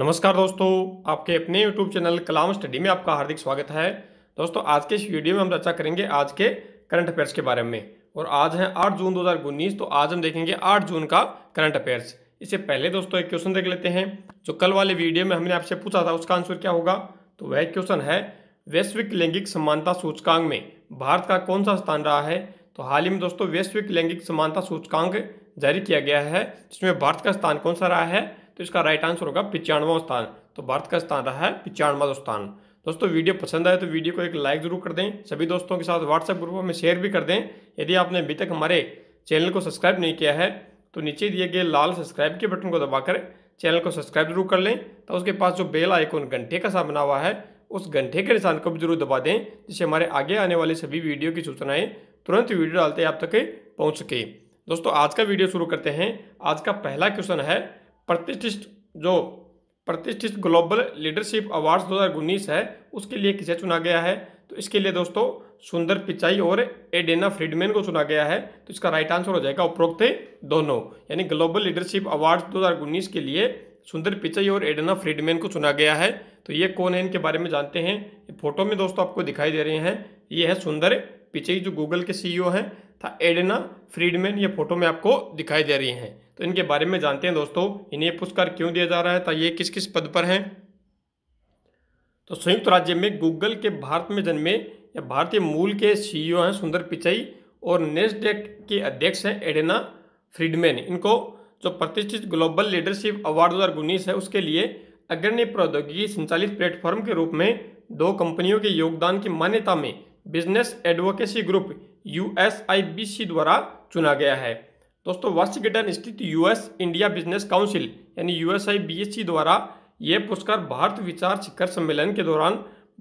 नमस्कार दोस्तों आपके अपने यूट्यूब चैनल कलाम स्टडी में आपका हार्दिक स्वागत है दोस्तों आज के इस वीडियो में हम चर्चा करेंगे आज के करंट अफेयर्स के बारे में और आज है 8 जून 2019 तो आज हम देखेंगे 8 जून का करंट अफेयर्स इससे पहले दोस्तों एक क्वेश्चन देख लेते हैं जो कल वाले वीडियो में हमने आपसे पूछा था उसका आंसर क्या होगा तो वह क्वेश्चन है वैश्विक लैंगिक समानता सूचकांक में भारत का कौन सा स्थान रहा है तो हाल ही में दोस्तों वैश्विक लैंगिक समानता सूचकांक जारी किया गया है जिसमें भारत का स्थान कौन सा रहा है तो इसका राइट आंसर होगा पिचानवा स्थान तो भारत का स्थान रहा है पिचानवा स्थान दोस्तों वीडियो पसंद आए तो वीडियो को एक लाइक जरूर कर दें सभी दोस्तों के साथ व्हाट्सएप ग्रुप में शेयर भी कर दें यदि आपने अभी तक हमारे चैनल को सब्सक्राइब नहीं किया है तो नीचे दिए गए लाल सब्सक्राइब के बटन को दबाकर चैनल को सब्सक्राइब जरूर कर लें तो उसके पास जो बेल आइकॉन घंटे का सा बना हुआ है उस घंटे के निशान को भी जरूर दबा दें जिससे हमारे आगे आने वाले सभी वीडियो की सूचनाएं तुरंत वीडियो डालते आप तक पहुँच सके दोस्तों आज का वीडियो शुरू करते हैं आज का पहला क्वेश्चन है प्रतिष्ठित जो प्रतिष्ठित ग्लोबल लीडरशिप अवार्ड्स 2019 है उसके लिए किसे चुना गया है तो इसके लिए दोस्तों सुंदर पिचाई और एडेना फ्रीडमैन को चुना गया है तो इसका राइट आंसर हो जाएगा उपरोक्त दोनों यानी ग्लोबल लीडरशिप अवार्ड्स 2019 के लिए सुंदर पिचाई और एडेना फ्रीडमैन को चुना गया है तो ये कौन है इनके बारे में जानते हैं फोटो में दोस्तों आपको दिखाई दे रहे हैं ये है सुंदर पिचई जो गूगल के सी हैं था एडेना फ्रीडमैन ये फोटो में आपको दिखाई दे रही हैं तो इनके बारे में जानते हैं दोस्तों इन्हें पुरस्कार क्यों दिया जा रहा है तो ये किस किस पद पर हैं तो संयुक्त राज्य में गूगल के भारत में जन्मे या भारतीय मूल के सीईओ e हैं सुंदर पिचाई और नेस्डेक के अध्यक्ष हैं एडेना फ्रीडमैन इनको जो प्रतिष्ठित ग्लोबल लीडरशिप अवार्ड दो है उसके लिए अग्रणी प्रौद्योगिकी संचालित प्लेटफॉर्म के रूप में दो कंपनियों के योगदान की मान्यता में बिजनेस एडवोकेसी ग्रुप यू द्वारा चुना गया है दोस्तों वाशिंगटन स्थित यूएस इंडिया बिजनेस काउंसिल यानी यूएसआई बीएससी द्वारा यह पुरस्कार भारत विचार शिखर सम्मेलन के दौरान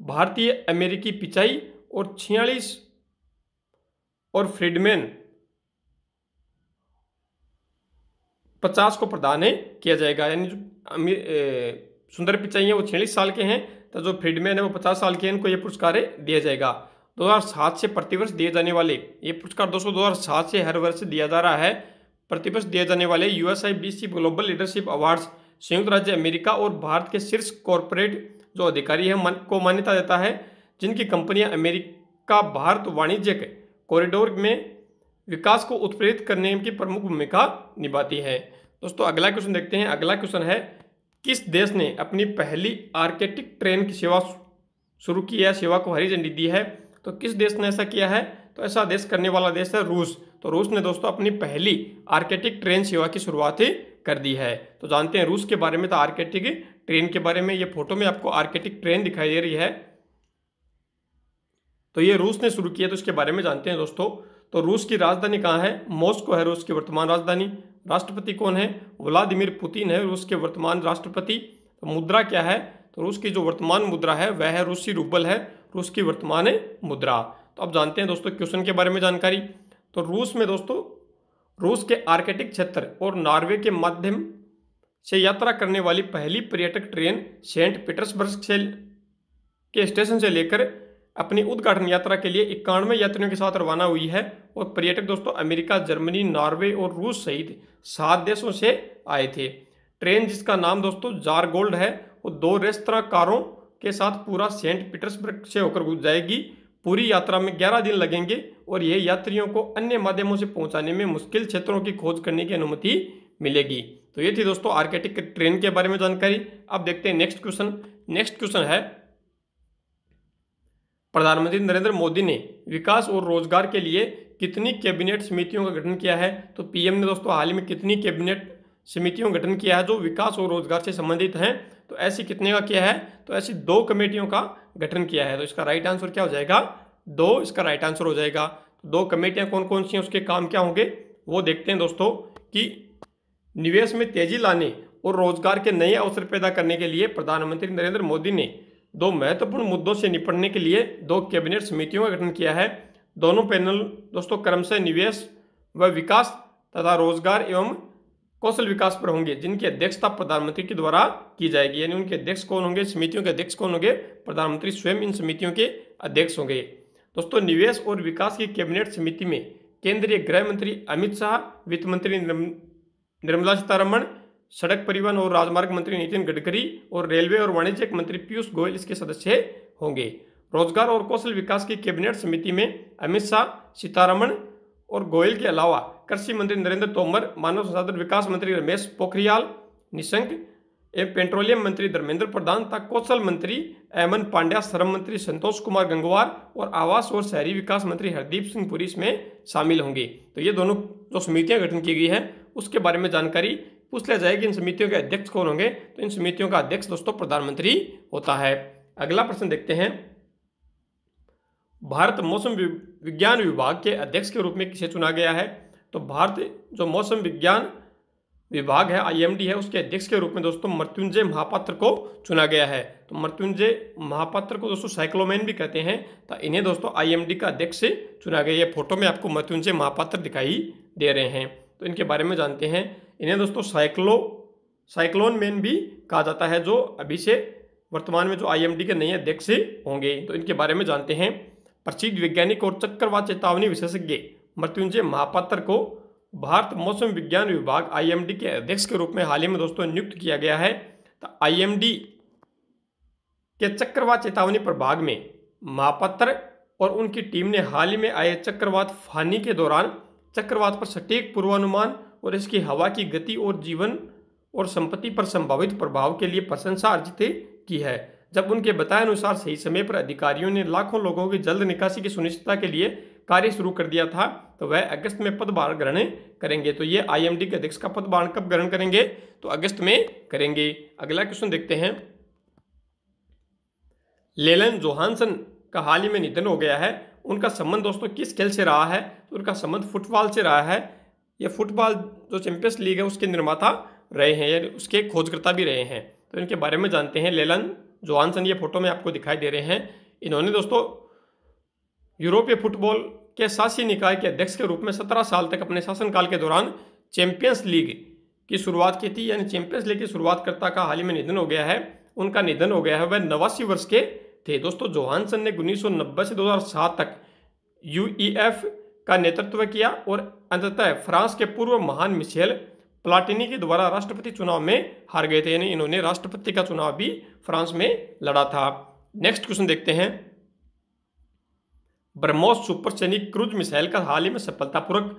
भारतीय अमेरिकी पिचाई और छियालीस और फ्रीडमैन पचास को प्रदान है किया जाएगा यानी जो सुंदर पिचाई है वो छियालीस साल के हैं तो जो फ्रीडमैन है वो पचास साल के हैं इनको ये पुरस्कार दिया जाएगा 2007 से प्रतिवर्ष दिए जाने वाले ये पुरस्कार दोस्तों 2007 से हर वर्ष दिया जा रहा है प्रतिवर्ष दिए जाने वाले यूएसआई ग्लोबल लीडरशिप अवार्ड्स संयुक्त राज्य अमेरिका और भारत के शीर्ष कॉरपोरेट जो अधिकारी हैं मन, को मान्यता देता है जिनकी कंपनियां अमेरिका भारत वाणिज्यिक कॉरिडोर में विकास को उत्प्रेरित करने की प्रमुख भूमिका निभाती है दोस्तों अगला क्वेश्चन देखते हैं अगला क्वेश्चन है किस देश ने अपनी पहली आर्केटिक ट्रेन की सेवा शुरू की है सेवा को हरी झंडी दी है तो किस देश ने ऐसा किया है तो ऐसा देश करने वाला देश है रूस तो रूस ने दोस्तों अपनी पहली आर्केटिक ट्रेन सेवा की शुरुआत कर दी है तो जानते हैं रूस के बारे में तो आर्केटिक ट्रेन के बारे में ये फोटो में आपको आर्केटिक ट्रेन दिखाई दे रही है तो ये रूस ने शुरू किया तो इसके बारे में जानते हैं दोस्तों तो रूस की राजधानी कहाँ है मॉस्को है रूस की वर्तमान राजधानी राष्ट्रपति कौन है व्लादिमिर पुतिन है रूस के वर्तमान राष्ट्रपति तो मुद्रा क्या है तो रूस की जो वर्तमान मुद्रा है वह है रूसी रूबल है रूस की वर्तमान मुद्रा तो अब जानते हैं दोस्तों क्वेश्चन के बारे में जानकारी तो रूस में दोस्तों रूस के आर्कटिक क्षेत्र और नॉर्वे के माध्यम से यात्रा करने वाली पहली पर्यटक ट्रेन सेंट पीटर्सबर्ग से के स्टेशन से लेकर अपनी उद्घाटन यात्रा के लिए इक्यानवे यात्रियों के साथ रवाना हुई है और पर्यटक दोस्तों अमेरिका जर्मनी नॉर्वे और रूस सहित सात देशों से आए थे ट्रेन जिसका नाम दोस्तों जार गोल्ड है वो दो रेस्तरा कारों के साथ पूरा सेंट पीटर्सबर्ग से होकर गुज जाएगी पूरी यात्रा में ग्यारह दिन लगेंगे और यह यात्रियों को अन्य माध्यमों से पहुंचाने में मुश्किल क्षेत्रों की खोज करने की अनुमति मिलेगी तो ये थी दोस्तों आर्केटिक ट्रेन के बारे में जानकारी अब देखते हैं नेक्स्ट क्वेश्चन नेक्स्ट क्वेश्चन है प्रधानमंत्री नरेंद्र मोदी ने विकास और रोजगार के लिए कितनी कैबिनेट समितियों का गठन किया है तो पीएम ने दोस्तों हाल ही में कितनी कैबिनेट समितियों गठन किया है जो विकास और रोजगार से संबंधित हैं तो ऐसी कितने का किया है तो ऐसी दो कमेटियों का गठन किया है तो इसका राइट आंसर क्या हो जाएगा दो इसका राइट आंसर हो जाएगा तो दो कमेटियां कौन कौन सी हैं उसके काम क्या होंगे वो देखते हैं दोस्तों कि निवेश में तेजी लाने और रोजगार के नए अवसर पैदा करने के लिए प्रधानमंत्री नरेंद्र मोदी ने दो महत्वपूर्ण मुद्दों से निपटने के लिए दो कैबिनेट समितियों का गठन किया है दोनों पैनल दोस्तों क्रम से निवेश व विकास तथा रोजगार एवं कौशल विकास पर होंगे जिनकी अध्यक्षता प्रधानमंत्री के द्वारा की जाएगी यानी उनके अध्यक्ष कौन होंगे समितियों के अध्यक्ष कौन होंगे प्रधानमंत्री स्वयं इन समितियों के अध्यक्ष होंगे दोस्तों निवेश और विकास की कैबिनेट समिति में केंद्रीय गृह मंत्री अमित शाह वित्त मंत्री निर्मला सीतारमण सड़क परिवहन और राजमार्ग मंत्री नितिन गडकरी और रेलवे और वाणिज्यिक मंत्री पीयूष गोयल इसके सदस्य होंगे रोजगार और कौशल विकास की कैबिनेट समिति में अमित शाह सीतारमण और गोयल के अलावा कृषि मंत्री नरेंद्र तोमर मानव संसाधन विकास मंत्री रमेश पोखरियाल निशंक एवं पेट्रोलियम मंत्री धर्मेंद्र प्रधान तथा कौशल मंत्री एमन पांड्या श्रम मंत्री संतोष कुमार गंगवार और आवास और शहरी विकास मंत्री हरदीप सिंह पुरी इसमें शामिल होंगे तो ये दोनों जो समितियां गठन की गई हैं उसके बारे में जानकारी पूछ लिया जाएगी इन समितियों के अध्यक्ष कौन होंगे तो इन समितियों का अध्यक्ष दोस्तों प्रधानमंत्री होता है अगला प्रश्न देखते हैं भारत मौसम विज्ञान विभाग के अध्यक्ष के रूप में किसे चुना गया है तो भारत जो मौसम विज्ञान विभाग है आईएमडी है उसके अध्यक्ष के रूप में दोस्तों मृत्युंजय महापात्र को चुना गया है तो मृत्युंजय महापात्र को दोस्तों साइक्लोमैन भी कहते हैं तो इन्हें दोस्तों आईएमडी का अध्यक्ष चुना गया ये फोटो में आपको मृत्युंजय महापात्र दिखाई दे रहे हैं तो इनके बारे में जानते हैं इन्हें दोस्तों साइक्लो साइक्लोन मैन भी कहा जाता है जो अभी से वर्तमान में जो आई के नए अध्यक्ष होंगे तो इनके बारे में जानते हैं प्रसिद्ध वैज्ञानिक और चक्रवात चेतावनी विशेषज्ञ मृत्युंजय महापात्र को भारत मौसम विज्ञान विभाग आईएमडी के अध्यक्ष के रूप में हाल ही में दोस्तों नियुक्त किया गया है तो आईएमडी के चक्रवात चेतावनी प्रभाग में महापात्र और उनकी टीम ने हाल ही में आए चक्रवात फानी के दौरान चक्रवात पर सटीक पूर्वानुमान और इसकी हवा की गति और जीवन और संपत्ति पर संभावित प्रभाव के लिए प्रशंसा अर्जित की है जब उनके बताए अनुसार सही समय पर अधिकारियों ने लाखों लोगों की जल्द निकासी की सुनिश्चितता के लिए कार्य शुरू कर दिया था तो वह अगस्त में पदभार ग्रहण करेंगे तो ये आईएमडी के अध्यक्ष का पदभार कब ग्रहण करेंगे तो अगस्त में करेंगे अगला क्वेश्चन देखते हैं लेलन जोहानसन का हाल ही में निधन हो गया है उनका संबंध दोस्तों किस खेल से रहा है तो उनका संबंध फुटबॉल से रहा है यह फुटबॉल जो चैंपियंस लीग है उसके निर्माता रहे हैं या उसके खोजकर्ता भी रहे हैं तो इनके बारे में जानते हैं लेलन जो आंसन ये फोटो में आपको दिखाई दे रहे हैं इन्होंने दोस्तों यूरोपीय फुटबॉल के शासी निकाय के अध्यक्ष के रूप में सत्रह साल तक अपने शासनकाल के दौरान चैंपियंस लीग की शुरुआत की थी यानी चैंपियंस लीग की शुरुआतकर्ता का हाल ही में निधन हो गया है उनका निधन हो गया है वह नवासी वर्ष के थे दोस्तों जोहानसन ने उन्नीस से 2007 तक यूईएफ का नेतृत्व किया और अंततः फ्रांस के पूर्व महान मिशेल प्लाटिनी के द्वारा राष्ट्रपति चुनाव में हार गए थे यानी इन्होंने राष्ट्रपति का चुनाव भी फ्रांस में लड़ा था नेक्स्ट क्वेश्चन देखते हैं ब्रह्मोस सुपरसैनिक क्रूज मिसाइल का हाल ही में सफलतापूर्वक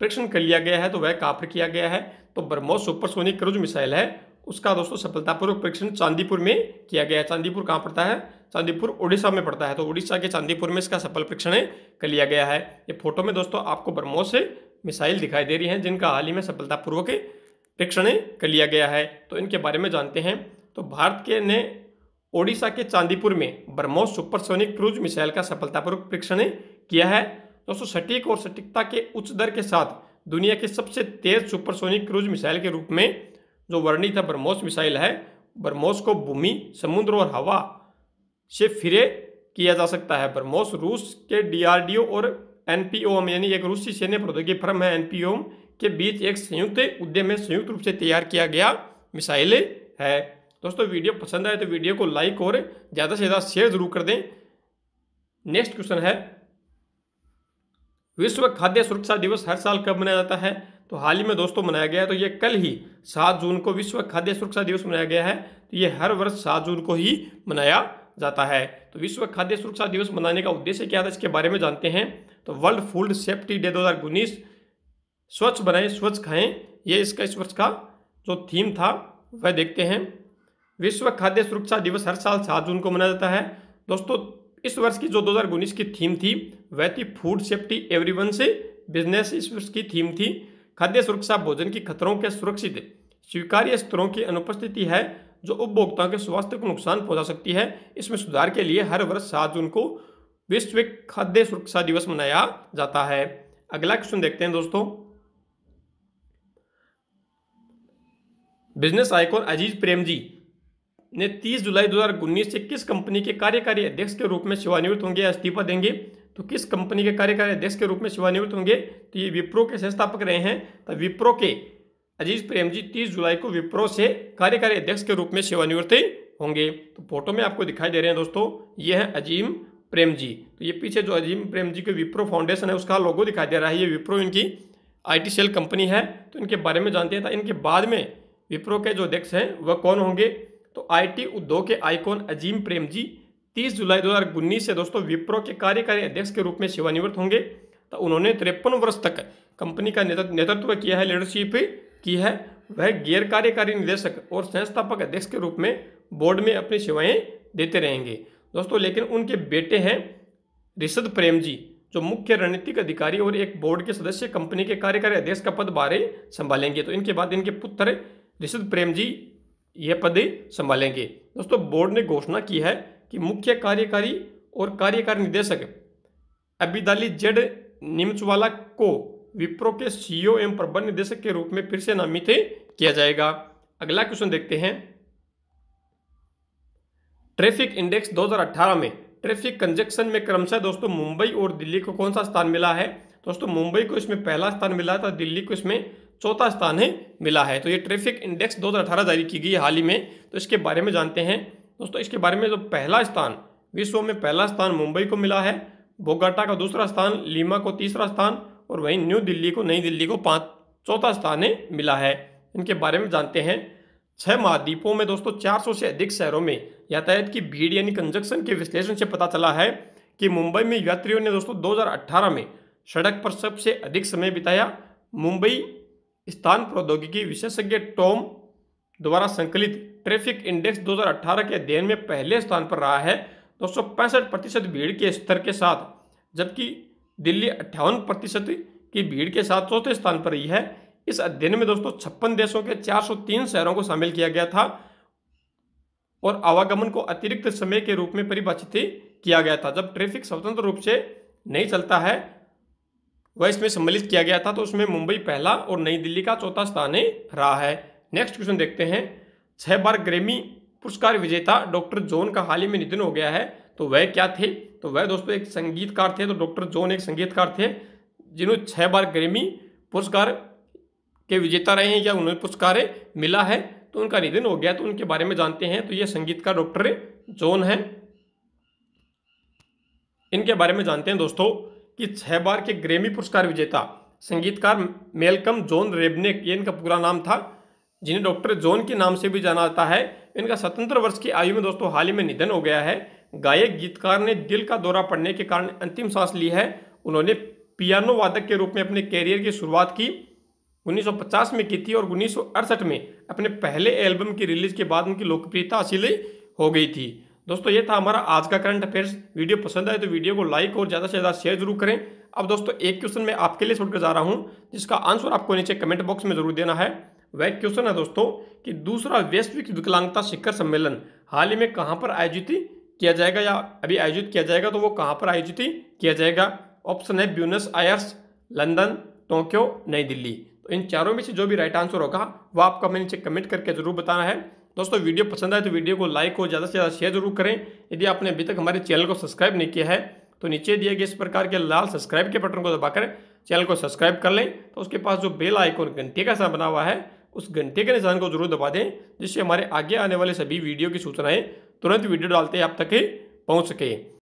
परीक्षण कर लिया गया है तो वह कहाँ पर किया गया है तो ब्रह्मोस सुपरसोनिक क्रूज मिसाइल है उसका दोस्तों सफलतापूर्वक परीक्षण चांदीपुर में किया गया है चांदीपुर कहाँ पड़ता है चांदीपुर उड़ीसा में पड़ता है तो उड़ीसा के चांदीपुर में इसका सफल परीक्षण कर लिया गया है ये फोटो में दोस्तों आपको ब्रह्मोस मिसाइल दिखाई दे रही हैं जिनका हाल ही में सफलतापूर्वक परीक्षण कर लिया गया है तो इनके बारे में जानते हैं तो भारत के ने ओडिशा के चांदीपुर में ब्रह्मोस सुपरसोनिक क्रूज मिसाइल का सफलतापूर्वक परीक्षण किया है दोस्तों सटीक और सटीकता के उच्च दर के साथ दुनिया के सबसे तेज सुपरसोनिक क्रूज मिसाइल के रूप में जो वर्णित है ब्रह्मोस मिसाइल है ब्रह्मोस को भूमि समुद्र और हवा से फिरे किया जा सकता है ब्रह्मोस रूस के डीआरडीओ और एनपीओम यानी एक रूसी सैन्य प्रौद्योगिकी फर्म है एनपीओम के बीच एक संयुक्त उद्यम में संयुक्त रूप से तैयार किया गया मिसाइल है दोस्तों वीडियो पसंद आए तो वीडियो को लाइक और ज़्यादा से ज़्यादा शेयर जरूर कर दें नेक्स्ट क्वेश्चन है विश्व खाद्य सुरक्षा दिवस हर साल कब मनाया जाता है तो हाल ही में दोस्तों मनाया गया है तो ये कल ही सात जून को विश्व खाद्य सुरक्षा दिवस मनाया गया है तो ये हर वर्ष सात जून को ही मनाया जाता है तो विश्व खाद्य सुरक्षा दिवस मनाने का उद्देश्य क्या था इसके बारे में जानते हैं तो वर्ल्ड फूड सेफ्टी डे दो स्वच्छ बनाए स्वच्छ खाएं ये इसका इस वर्ष का जो थीम था वह देखते हैं विश्व खाद्य सुरक्षा दिवस हर साल सात जून को मनाया जाता है दोस्तों इस वर्ष की जो दो की थीम थी वह थी फूड सेफ्टी एवरीवन से बिजनेस इस वर्ष की थीम थी खाद्य सुरक्षा भोजन की खतरों के सुरक्षित स्वीकार्य स्तरों की अनुपस्थिति है जो उपभोक्ताओं के स्वास्थ्य को नुकसान पहुंचा सकती है इसमें सुधार के लिए हर वर्ष सात जून को वैश्विक खाद्य सुरक्षा दिवस मनाया जाता है अगला क्वेश्चन देखते हैं दोस्तों बिजनेस आइकॉन अजीज प्रेम जी ने 30 जुलाई 2019 से किस कंपनी के कार्यकारी अध्यक्ष के रूप में सेवानिवृत्त होंगे या इस्तीफा देंगे तो किस कंपनी के कार्यकारी अध्यक्ष के रूप में सेवानिवृत्त होंगे तो ये विप्रो के संस्थापक रहे हैं तो विप्रो के अजीज जी तीस जुलाई को विप्रो से कार्यकारी अध्यक्ष के रूप में सेवानिवृत्ति होंगे तो फोटो में आपको दिखाई दे रहे हैं दोस्तों ये है अजीम प्रेम जी तो ये पीछे जो अजीम प्रेम जी के विप्रो फाउंडेशन है उसका लोगो दिखाई दे रहा है ये विप्रो इनकी आईटी सेल कंपनी है तो इनके बारे में जानते हैं तो इनके बाद में विप्रो के जो अध्यक्ष हैं वह कौन होंगे तो आईटी उद्योग के आईकॉन अजीम प्रेम जी तीस जुलाई दो से दोस्तों विप्रो के कार्यकारी अध्यक्ष के रूप में सेवानिवृत्त होंगे तो उन्होंने तिरपन वर्ष तक कंपनी का नेतृत्व किया है लीडरशिप की है वह गैर कार्यकारी निदेशक और संस्थापक अध्यक्ष के रूप में बोर्ड में अपनी सेवाएं देते रहेंगे दोस्तों लेकिन उनके बेटे हैं रिशद प्रेम जी जो मुख्य रणनीतिक अधिकारी और एक बोर्ड के सदस्य कंपनी के कार्यकारी अध्यक्ष का पद बारे संभालेंगे तो इनके बाद इनके पुत्र ऋषद प्रेम जी यह पद संभालेंगे दोस्तों बोर्ड ने घोषणा की है कि मुख्य कार्यकारी और कार्यकारी निदेशक अबिदाली जेड निमचवाला को विप्रो के सीईओ e एवं प्रबंध निदेशक के रूप में फिर से नामित किया जाएगा अगला क्वेश्चन देखते हैं ट्रैफिक इंडेक्स 2018 में ट्रैफिक कंजक्शन में क्रमशः दोस्तों मुंबई और दिल्ली को कौन सा स्थान मिला है दोस्तों मुंबई को इसमें पहला स्थान मिला था दिल्ली को इसमें चौथा स्थान है मिला है तो ये ट्रैफिक इंडेक्स 2018 जारी की गई है हाल ही में तो इसके बारे में जानते हैं दोस्तों इसके बारे में जो पहला स्थान विश्व में पहला स्थान मुंबई को मिला है बोगाटा का दूसरा स्थान लीमा को तीसरा स्थान और वहीं न्यू दिल्ली को नई दिल्ली को पाँच चौथा स्थान मिला है इनके बारे में जानते हैं छह महाद्वीपों में दोस्तों 400 से अधिक शहरों में यातायात की भीड़ यानी कंजक्शन के विश्लेषण से पता चला है कि मुंबई में यात्रियों ने दोस्तों 2018 में सड़क पर सबसे अधिक समय बिताया मुंबई स्थान प्रौद्योगिकी विशेषज्ञ टॉम द्वारा संकलित ट्रैफिक इंडेक्स 2018 के अध्ययन में पहले स्थान पर रहा है दोस्तों पैंसठ प्रतिशत भीड़ के स्तर के साथ जबकि दिल्ली अट्ठावन प्रतिशत की भीड़ के साथ चौथे स्थान पर रही है इस अध्ययन में दोस्तों छप्पन देशों के 403 शहरों को शामिल किया गया था और आवागमन को अतिरिक्त समय के रूप में परिभाषित किया गया था जब ट्रैफिक स्वतंत्र रूप से नहीं चलता है वह इसमें सम्मिलित किया गया था तो उसमें मुंबई पहला और नई दिल्ली का चौथा स्थान रहा है नेक्स्ट क्वेश्चन देखते हैं छह बार ग्रेमी पुरस्कार विजेता डॉक्टर जोन का हाल ही में निधन हो गया है तो वह क्या थे तो वह दोस्तों एक संगीतकार थे तो डॉक्टर जॉन एक संगीतकार थे जिन्होंने छः बार ग्रेमी पुरस्कार के विजेता रहे हैं या उन्हें पुरस्कार मिला है तो उनका निधन हो गया तो उनके बारे में जानते हैं तो ये संगीतकार डॉक्टर जॉन हैं इनके बारे में जानते हैं दोस्तों कि छः बार के ग्रेमी पुरस्कार विजेता संगीतकार मेलकम जॉन रेबनेक ये इनका पूरा नाम था जिन्हें डॉक्टर जॉन के नाम से भी जाना जाता है इनका स्वतंत्र वर्ष की आयु में दोस्तों हाल ही में निधन हो गया है गायक गीतकार ने दिल का दौरा पड़ने के कारण अंतिम सांस ली है उन्होंने पियानो वादक के रूप में अपने कैरियर की शुरुआत की 1950 में की थी और उन्नीस में अपने पहले एल्बम की रिलीज के बाद उनकी लोकप्रियता हासिल हो गई थी दोस्तों ये था हमारा आज का करंट अफेयर्स वीडियो पसंद आए तो वीडियो को लाइक और ज़्यादा से ज़्यादा शेयर जरूर करें अब दोस्तों एक क्वेश्चन मैं आपके लिए छोड़कर जा रहा हूँ जिसका आंसर आपको नीचे कमेंट बॉक्स में जरूर देना है वह क्वेश्चन है दोस्तों कि दूसरा वैश्विक विकलांगता शिखर सम्मेलन हाल ही में कहाँ पर आयोजित किया जाएगा या अभी आयोजित किया जाएगा तो वो कहाँ पर आयोजित किया जाएगा ऑप्शन है ब्यूनस आयर्स लंदन टोक्यो नई दिल्ली तो इन चारों में से जो भी राइट आंसर होगा वो आपको हमें नीचे कमेंट करके जरूर बताना है दोस्तों वीडियो पसंद आए तो वीडियो को लाइक और ज़्यादा से ज़्यादा शेयर जरूर करें यदि आपने अभी तक हमारे चैनल को सब्सक्राइब नहीं किया है तो नीचे दिए गए इस प्रकार के लाल सब्सक्राइब के बटन को दबाकर चैनल को सब्सक्राइब कर लें तो उसके पास जो बेल आइकॉन घंटे का सा बना हुआ है उस घंटे के निशान को जरूर दबा दें जिससे हमारे आगे आने वाले सभी वीडियो की सूचनाएँ तुरंत वीडियो डालते आप तक पहुँच सके